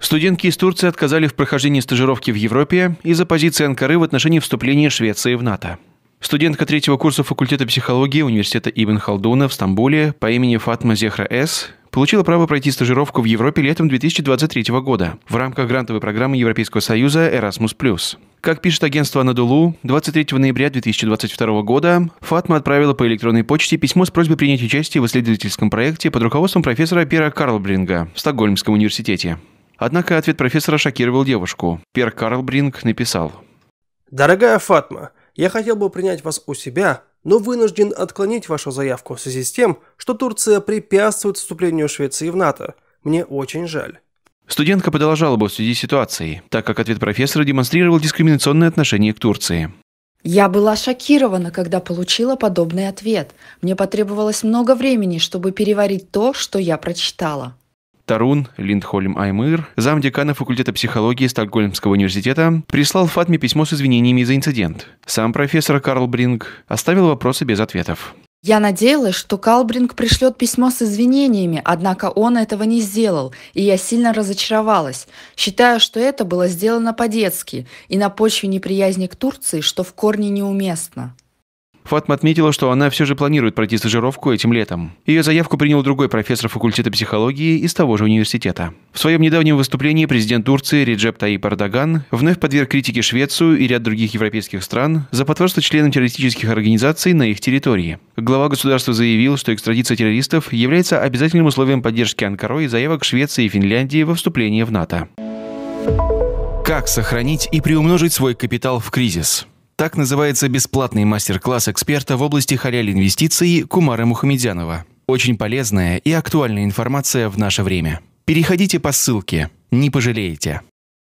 Студентки из Турции отказали в прохождении стажировки в Европе из-за позиции Анкары в отношении вступления Швеции в НАТО. Студентка третьего курса факультета психологии университета Ибн Халдуна в Стамбуле по имени Фатма Зехра С получила право пройти стажировку в Европе летом 2023 года в рамках грантовой программы Европейского Союза Erasmus+. Как пишет агентство Анадолу, 23 ноября 2022 года Фатма отправила по электронной почте письмо с просьбой принять участие в исследовательском проекте под руководством профессора Пера Карлбринга в Стокгольмском университете. Однако ответ профессора шокировал девушку. Пер Карлбринг написал. «Дорогая Фатма, я хотел бы принять вас у себя, но вынужден отклонить вашу заявку в связи с тем, что Турция препятствует вступлению Швеции в НАТО. Мне очень жаль». Студентка подала жалобу в связи с ситуацией, так как ответ профессора демонстрировал дискриминационное отношение к Турции. Я была шокирована, когда получила подобный ответ. Мне потребовалось много времени, чтобы переварить то, что я прочитала. Тарун Линдхольм Аймыр, замдекана факультета психологии Стокгольмского университета, прислал Фатме письмо с извинениями за инцидент. Сам профессор Карл Бринг оставил вопросы без ответов. Я надеялась, что Калбринг пришлет письмо с извинениями, однако он этого не сделал, и я сильно разочаровалась, считая, что это было сделано по-детски и на почве неприязни к Турции, что в корне неуместно. Фатма отметила, что она все же планирует пройти стажировку этим летом. Ее заявку принял другой профессор факультета психологии из того же университета. В своем недавнем выступлении президент Турции Реджеп Таип Эрдоган вновь подверг критике Швецию и ряд других европейских стран за потворство членам террористических организаций на их территории. Глава государства заявил, что экстрадиция террористов является обязательным условием поддержки Анкарой заявок Швеции и Финляндии во вступление в НАТО. Как сохранить и приумножить свой капитал в кризис? Так называется бесплатный мастер-класс эксперта в области халяль инвестиций Кумара Мухамедянова. Очень полезная и актуальная информация в наше время. Переходите по ссылке, не пожалеете.